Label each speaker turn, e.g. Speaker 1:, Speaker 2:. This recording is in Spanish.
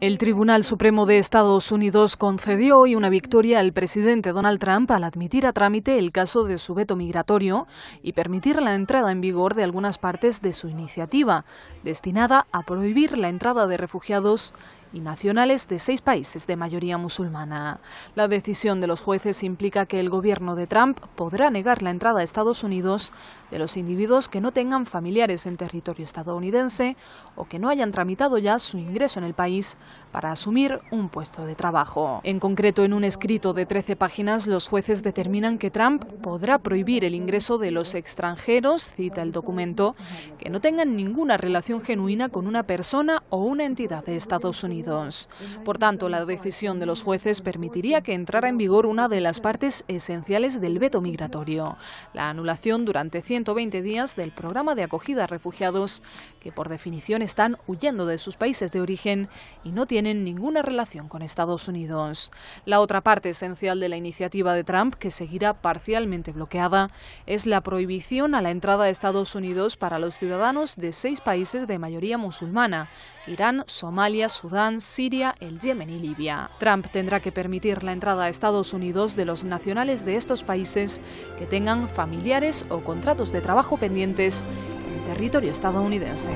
Speaker 1: El Tribunal Supremo de Estados Unidos concedió hoy una victoria al presidente Donald Trump al admitir a trámite el caso de su veto migratorio y permitir la entrada en vigor de algunas partes de su iniciativa, destinada a prohibir la entrada de refugiados y nacionales de seis países de mayoría musulmana. La decisión de los jueces implica que el gobierno de Trump podrá negar la entrada a Estados Unidos de los individuos que no tengan familiares en territorio estadounidense o que no hayan tramitado ya su ingreso en el país para asumir un puesto de trabajo. En concreto, en un escrito de 13 páginas, los jueces determinan que Trump podrá prohibir el ingreso de los extranjeros, cita el documento, que no tengan ninguna relación genuina con una persona o una entidad de Estados Unidos. Por tanto, la decisión de los jueces permitiría que entrara en vigor una de las partes esenciales del veto migratorio, la anulación durante 120 días del programa de acogida a refugiados que por definición están huyendo de sus países de origen y no tienen ninguna relación con Estados Unidos. La otra parte esencial de la iniciativa de Trump, que seguirá parcialmente bloqueada, es la prohibición a la entrada a Estados Unidos para los ciudadanos de seis países de mayoría musulmana, Irán, Somalia, Sudán, Siria, el Yemen y Libia. Trump tendrá que permitir la entrada a Estados Unidos de los nacionales de estos países que tengan familiares o contratos de trabajo pendientes en territorio estadounidense.